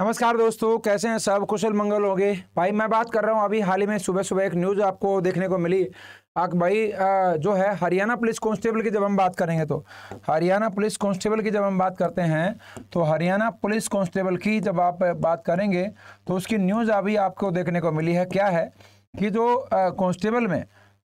नमस्कार दोस्तों कैसे हैं सब कुशल मंगल हो गए भाई मैं बात कर रहा हूं अभी हाल ही में सुबह सुबह एक न्यूज़ आपको देखने को मिली आक भाई जो है हरियाणा पुलिस कांस्टेबल की जब हम बात करेंगे तो हरियाणा पुलिस कांस्टेबल की जब हम बात करते हैं तो हरियाणा पुलिस कांस्टेबल की जब आप बात करेंगे तो उसकी न्यूज़ अभी आपको देखने को मिली है क्या है कि जो कांस्टेबल में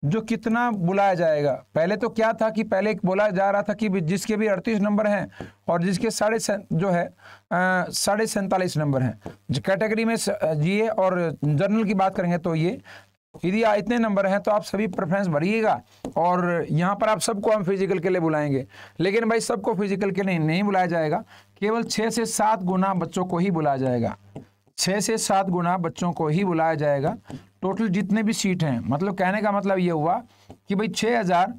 जो कितना बुलाया जाएगा पहले तो क्या था कि पहले बोला जा रहा था कि जिसके भी अड़तीस नंबर हैं और जिसके साढ़े जो है साढ़े सैंतालीस नंबर हैं कैटेगरी में ये और जर्नल की बात करेंगे तो ये यदि इतने नंबर हैं तो आप सभी प्रेफरेंस भरिएगा और यहाँ पर आप सबको हम फिजिकल के लिए बुलाएंगे लेकिन भाई सबको फिजिकल के लिए नहीं बुलाया जाएगा केवल छः से सात गुना बच्चों को ही बुलाया जाएगा छः से सात गुना बच्चों को ही बुलाया जाएगा टोटल जितने भी सीट हैं मतलब कहने का मतलब ये हुआ कि भाई छः हज़ार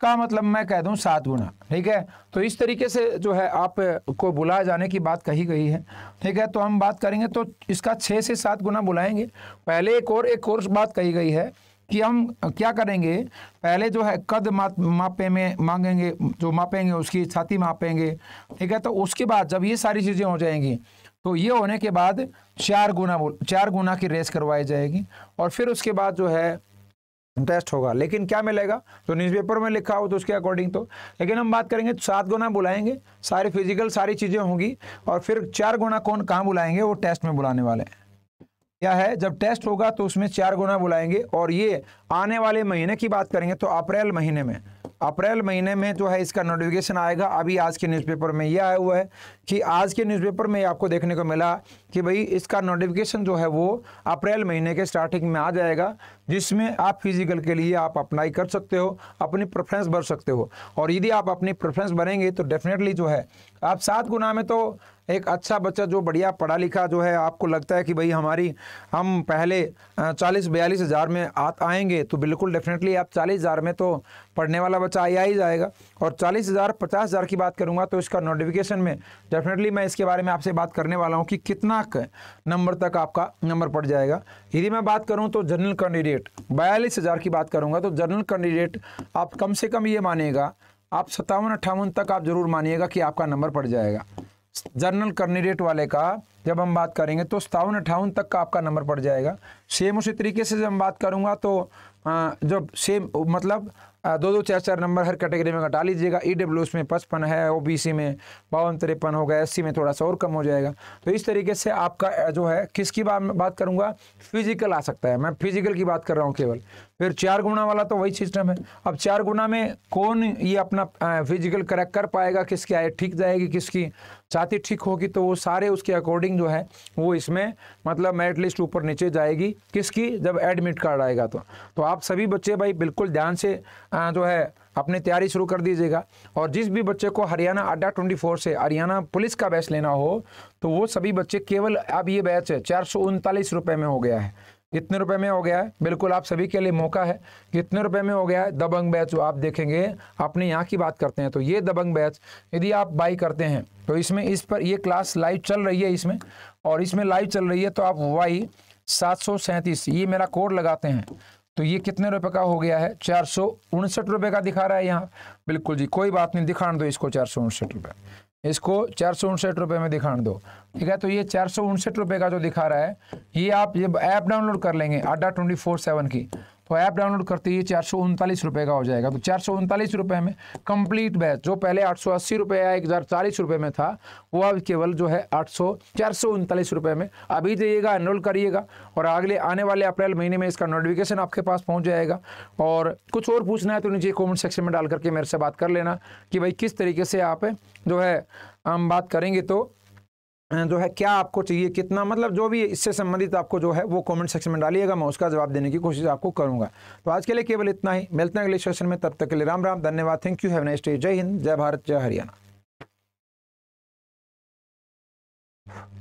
का मतलब मैं कह दूं सात गुना ठीक है तो इस तरीके से जो है आप को बुलाए जाने की बात कही गई है ठीक है तो हम बात करेंगे तो इसका छः से सात गुना बुलाएंगे पहले एक और एक और बात कही गई है कि हम क्या करेंगे पहले जो है कद मापे में मांगेंगे जो मापेंगे उसकी छाती मापेंगे ठीक है तो उसके बाद जब ये सारी चीज़ें हो जाएंगी तो ये होने के बाद चार गुना चार गुना की रेस करवाई जाएगी और फिर उसके बाद जो है टेस्ट होगा लेकिन क्या मिलेगा तो न्यूज़पेपर में लिखा हो तो उसके अकॉर्डिंग तो लेकिन हम बात करेंगे सात गुना बुलाएंगे सारे फिजिकल सारी चीज़ें होंगी और फिर चार गुना कौन कहाँ बुलाएंगे वो टेस्ट में बुलाने वाले हैं क्या है जब टेस्ट होगा तो उसमें चार गुना बुलाएंगे और ये आने वाले महीने की बात करेंगे तो अप्रैल महीने में अप्रैल महीने में जो है इसका नोटिफिकेशन आएगा अभी आज के न्यूज़पेपर में ये आया हुआ है कि आज के न्यूज़पेपर में आपको देखने को मिला कि भाई इसका नोटिफिकेशन जो है वो अप्रैल महीने के स्टार्टिंग में आ जाएगा जिसमें आप फिजिकल के लिए आप अप्लाई कर सकते हो अपनी प्रेफरेंस भर सकते हो और यदि आप अपनी प्रेफरेंस भरेंगे तो डेफिनेटली जो है आप सात गुना में तो एक अच्छा बच्चा जो बढ़िया पढ़ा लिखा जो है आपको लगता है कि भाई हमारी हम पहले चालीस बयालीस हज़ार में आ आएंगे तो बिल्कुल डेफिनेटली आप चालीस हज़ार में तो पढ़ने वाला बच्चा आया ही जाएगा और चालीस हज़ार पचास हज़ार की बात करूँगा तो इसका नोटिफिकेशन में डेफिनेटली मैं इसके बारे में आपसे बात करने वाला हूँ कि कितना नंबर तक आपका नंबर पड़ जाएगा यदि मैं बात करूँ तो जनरल कैंडिडेट बयालीस हज़ार की बात करूँगा तो जनरल कैंडिडेट आप कम से कम ये मानेगा आप सत्तावन अट्ठावन तक आप ज़रूर मानिएगा कि आपका नंबर पड़ जाएगा जर्नल कैंडिडेट वाले का जब हम बात करेंगे तो सतावन अट्ठावन तक का आपका नंबर पड़ जाएगा सेम उसी तरीके से जब हम बात करूँगा तो जब सेम मतलब दो दो चार चार नंबर हर कैटेगरी में घटा लीजिएगा ई डब्ल्यू एस में पचपन है ओ बी सी में बावन तिरपन होगा एस सी में थोड़ा सा और कम हो जाएगा तो इस तरीके से आपका जो है किसकी बात बात करूँगा फिजिकल आ सकता है मैं फिजिकल की बात कर रहा हूँ केवल फिर चार गुना वाला तो वही सिस्टम है अब चार गुना में कौन ये अपना फिजिकल करेक्ट कर पाएगा किसकी आय ठीक जाएगी किसकी छाती ठीक होगी तो वो सारे उसके अकॉर्डिंग जो है वो इसमें मतलब मेरिट लिस्ट ऊपर नीचे जाएगी किसकी जब एडमिट कार्ड आएगा तो तो आप सभी बच्चे भाई बिल्कुल ध्यान से जो है अपनी तैयारी शुरू कर दीजिएगा और जिस भी बच्चे को हरियाणा अड्डा फोर से हरियाणा पुलिस का बैच लेना हो तो वो सभी बच्चे केवल अब ये बैच है चार सौ में हो गया है इतने रुपए में हो गया है बिल्कुल आप सभी के लिए मौका है कितने रुपए में हो गया है दबंग बैच आप देखेंगे अपने यहाँ की बात करते हैं तो ये दबंग बैच यदि आप बाई करते हैं तो इसमें इस पर ये क्लास लाइव चल रही है इसमें और इसमें लाइव चल रही है तो आप वाई सात सौ सैंतीस ये मेरा कोड लगाते हैं तो ये कितने रुपए का हो गया है चार सौ उनसठ रुपये का दिखा रहा है यहाँ बिल्कुल जी कोई बात नहीं दिखा दो इसको चार सौ उनसठ रुपये इसको चार सौ उनसठ रुपये में दिखाने दो ठीक है तो ये चार सौ उनसठ रुपये का जो दिखा रहा है ये आप ये ऐप डाउनलोड कर लेंगे अड्डा ट्वेंटी फोर सेवन की तो ऐप डाउनलोड करते ही चार सौ उनतालीस रुपये का हो जाएगा तो चार सौ उनतालीस रुपये में कंप्लीट बैच जो पहले आठ सौ अस्सी रुपये या एक हज़ार चालीस रुपये में था वो अब केवल जो है आठ सौ चार सौ उनतालीस रुपये में अभी जाइएगा एनरोल करिएगा और अगले आने वाले अप्रैल महीने में इसका नोटिफिकेशन आपके पास पहुँच जाएगा और कुछ और पूछना है तो नीचे कॉमेंट सेक्शन में डाल करके मेरे से बात कर लेना कि भाई किस तरीके से आप जो है हम बात करेंगे तो जो है क्या आपको चाहिए कितना मतलब जो भी इससे संबंधित आपको जो है वो कमेंट सेक्शन में डालिएगा मैं उसका जवाब देने की कोशिश आपको करूंगा तो आज के लिए केवल इतना ही मिलते हैं अगले सेशन में तब तक के लिए राम राम धन्यवाद thank you have nice day Jai Hind जय भारत जय हरियाणा